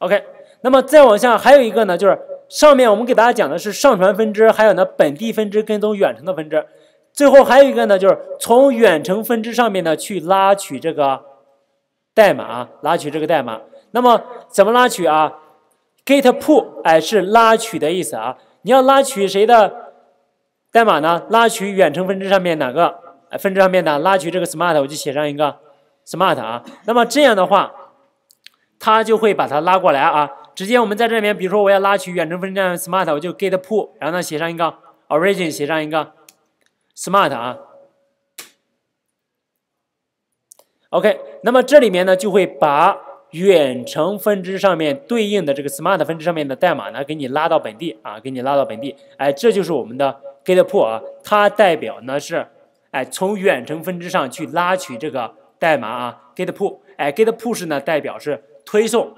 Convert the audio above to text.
OK，那么再往下还有一个呢，就是上面我们给大家讲的是上传分支，还有呢本地分支跟踪远程的分支，最后还有一个呢就是从远程分支上面呢去拉取这个代码，拉取这个代码。那么怎么拉取啊？git pull，哎是拉取的意思啊。你要拉取谁的代码呢？拉取远程分支上面哪个分支上面的？拉取这个 smart，我就写上一个 smart 啊。那么这样的话。它就会把它拉过来啊，直接我们在这里面，比如说我要拉取远程分支 smart，我就 g e t pull，然后呢写上一个 origin，写上一个 smart 啊。OK，那么这里面呢就会把远程分支上面对应的这个 smart 分支上面的代码呢给你拉到本地啊，给你拉到本地。哎，这就是我们的 g e t pull 啊，它代表呢是哎从远程分支上去拉取这个。代码啊，git pull，哎，git push 呢，代表是推送。